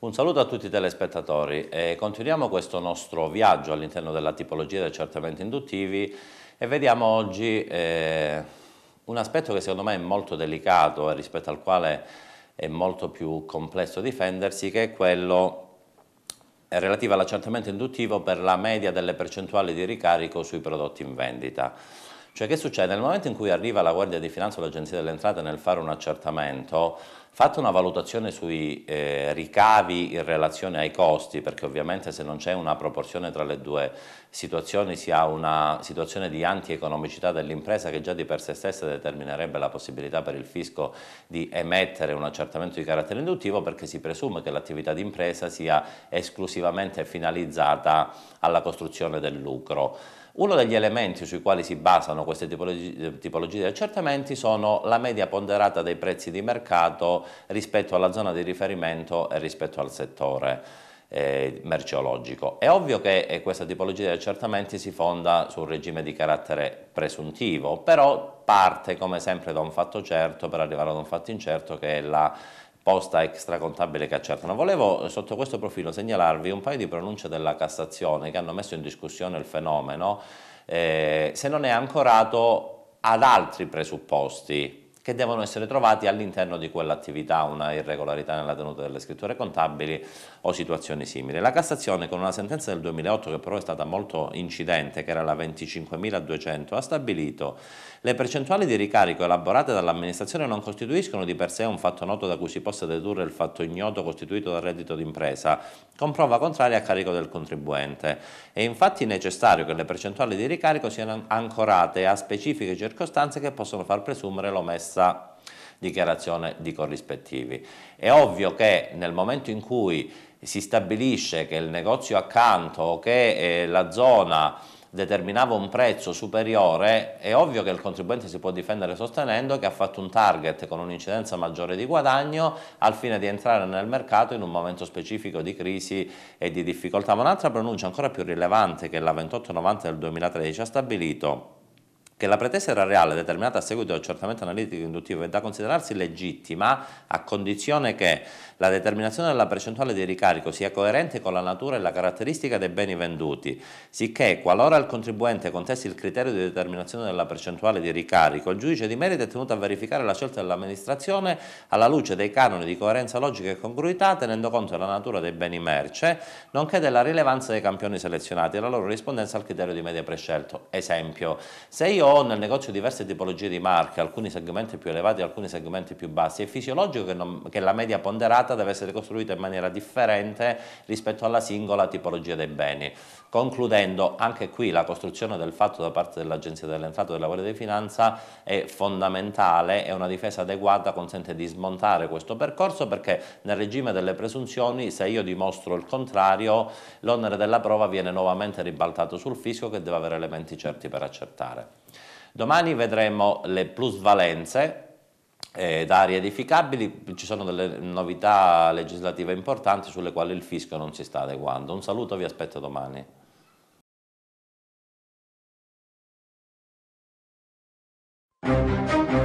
Un saluto a tutti i telespettatori e continuiamo questo nostro viaggio all'interno della tipologia di accertamenti induttivi e vediamo oggi eh, un aspetto che secondo me è molto delicato e rispetto al quale è molto più complesso difendersi che è quello relativo all'accertamento induttivo per la media delle percentuali di ricarico sui prodotti in vendita. Cioè che succede? Nel momento in cui arriva la Guardia di Finanza o l'Agenzia delle Entrate nel fare un accertamento, fatta una valutazione sui eh, ricavi in relazione ai costi, perché ovviamente se non c'è una proporzione tra le due situazioni si ha una situazione di antieconomicità dell'impresa che già di per sé stessa determinerebbe la possibilità per il fisco di emettere un accertamento di carattere induttivo perché si presume che l'attività di impresa sia esclusivamente finalizzata alla costruzione del lucro. Uno degli elementi sui quali si basano queste tipologie, tipologie di accertamenti sono la media ponderata dei prezzi di mercato rispetto alla zona di riferimento e rispetto al settore. Eh, merceologico. È ovvio che eh, questa tipologia di accertamenti si fonda su un regime di carattere presuntivo, però parte come sempre da un fatto certo per arrivare ad un fatto incerto che è la posta extracontabile che accertano. Volevo sotto questo profilo segnalarvi un paio di pronunce della Cassazione che hanno messo in discussione il fenomeno, eh, se non è ancorato ad altri presupposti, che devono essere trovati all'interno di quell'attività, una irregolarità nella tenuta delle scritture contabili o situazioni simili. La Cassazione con una sentenza del 2008 che però è stata molto incidente, che era la 25.200, ha stabilito le percentuali di ricarico elaborate dall'amministrazione non costituiscono di per sé un fatto noto da cui si possa dedurre il fatto ignoto costituito dal reddito d'impresa, con prova contraria a carico del contribuente. È infatti necessario che le percentuali di ricarico siano ancorate a specifiche circostanze che possono far presumere l'omessa stessa dichiarazione di corrispettivi. È ovvio che nel momento in cui si stabilisce che il negozio accanto o che eh, la zona determinava un prezzo superiore, è ovvio che il contribuente si può difendere sostenendo che ha fatto un target con un'incidenza maggiore di guadagno al fine di entrare nel mercato in un momento specifico di crisi e di difficoltà. Ma un'altra pronuncia ancora più rilevante che la 2890 del 2013 ha stabilito che la pretesa era reale determinata a seguito di accertamento analitico induttivo è da considerarsi legittima a condizione che la determinazione della percentuale di ricarico sia coerente con la natura e la caratteristica dei beni venduti, sicché qualora il contribuente contesti il criterio di determinazione della percentuale di ricarico, il giudice di merito è tenuto a verificare la scelta dell'amministrazione alla luce dei canoni di coerenza logica e congruità tenendo conto della natura dei beni merce, nonché della rilevanza dei campioni selezionati e la loro rispondenza al criterio di media prescelto. Esempio, se io ho nel negozio diverse tipologie di marche, alcuni segmenti più elevati e alcuni segmenti più bassi. È fisiologico che, non, che, la media ponderata deve essere costruita in maniera differente rispetto alla singola tipologia dei beni. Concludendo, anche qui la costruzione del fatto da parte dell'Agenzia dell'Entrata e della Guardia di Finanza è fondamentale e una difesa adeguata consente di smontare questo percorso perché nel regime delle presunzioni se io dimostro il contrario l'onere della prova viene nuovamente ribaltato sul fisco che deve avere elementi certi per accertare. Domani vedremo le plusvalenze eh, da aree edificabili, ci sono delle novità legislative importanti sulle quali il fisco non si sta adeguando. Un saluto, vi aspetto domani. Thank you.